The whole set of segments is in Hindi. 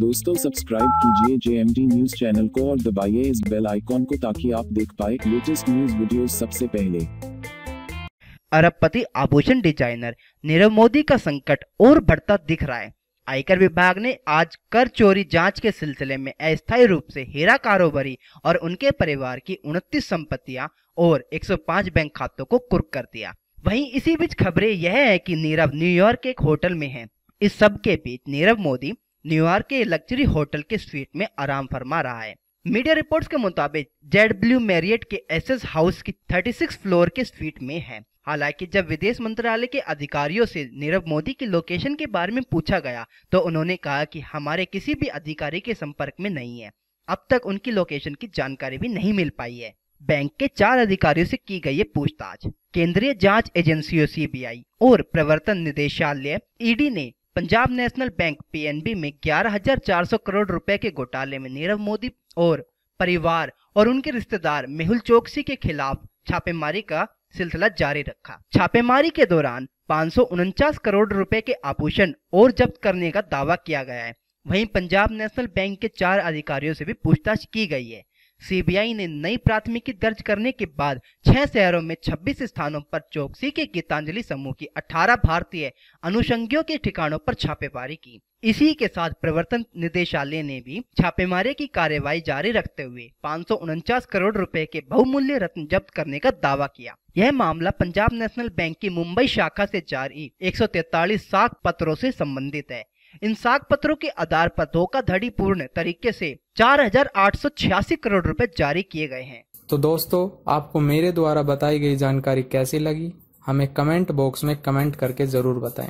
दोस्तों सब्सक्राइब कीजिए जेएमडी न्यूज चैनल को और दबाइए इस बेल आइकॉन को ताकि आप देख पाए लेटेस्ट न्यूज वीडियो सबसे पहले अरबपति आभूषण डिजाइनर नीरव मोदी का संकट और बढ़ता दिख रहा है आयकर विभाग ने आज कर चोरी जांच के सिलसिले में अस्थायी रूप से हीरा कारोबारी और उनके परिवार की उनतीस संपत्तियां और 105 बैंक खातों को कुर्क कर दिया वहीं इसी बीच खबरें यह है कि नीरव न्यूयॉर्क के एक होटल में है इस सब के बीच नीरव मोदी न्यूयॉर्क के लग्जरी होटल के स्वीट में आराम फरमा रहा है मीडिया रिपोर्ट्स के मुताबिक जेड ब्ल्यू मैरियट के एसएस हाउस की 36 फ्लोर के स्वीट में है हालांकि जब विदेश मंत्रालय के अधिकारियों से नीरव मोदी की लोकेशन के बारे में पूछा गया तो उन्होंने कहा कि हमारे किसी भी अधिकारी के संपर्क में नहीं है अब तक उनकी लोकेशन की जानकारी भी नहीं मिल पाई है बैंक के चार अधिकारियों से की गई है पूछताछ केंद्रीय जांच एजेंसियों सीबीआई और प्रवर्तन निदेशालय ईडी e ने पंजाब नेशनल बैंक पीएनबी में 11,400 करोड़ रुपए के घोटाले में नीरव मोदी और परिवार और उनके रिश्तेदार मेहुल चौकसी के खिलाफ छापेमारी का सिलसिला जारी रखा छापेमारी के दौरान पाँच करोड़ रुपए के आभूषण और जब्त करने का दावा किया गया है वहीं पंजाब नेशनल बैंक के चार अधिकारियों से भी पूछताछ की गई है सीबीआई ने नई प्राथमिकी दर्ज करने के बाद छह शहरों में 26 स्थानों पर चौकसी के गीतांजलि समूह की 18 भारतीय अनुषंगियों के ठिकानों पर छापेमारी की इसी के साथ प्रवर्तन निदेशालय ने भी छापेमारी की कार्यवाही जारी रखते हुए पाँच करोड़ रुपए के बहुमूल्य रत्न जब्त करने का दावा किया यह मामला पंजाब नेशनल बैंक की मुंबई शाखा से जारी 143 साख पत्रों से संबंधित है इन साग पत्रों के आधार पर धोखाधड़ी पूर्ण तरीके से 4,886 करोड़ रुपए जारी किए गए हैं तो दोस्तों आपको मेरे द्वारा बताई गई जानकारी कैसी लगी हमें कमेंट बॉक्स में कमेंट करके जरूर बताएं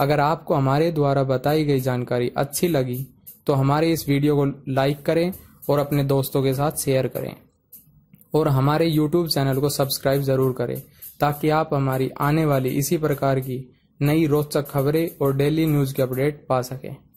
अगर आपको हमारे द्वारा बताई गई जानकारी अच्छी लगी तो हमारे इस वीडियो को लाइक करें और अपने दोस्तों के साथ शेयर करें और हमारे यूट्यूब चैनल को सब्सक्राइब जरूर करें ताकि आप हमारी आने वाली इसी प्रकार की नई रोचक खबरें और डेली न्यूज के अपडेट पा सकें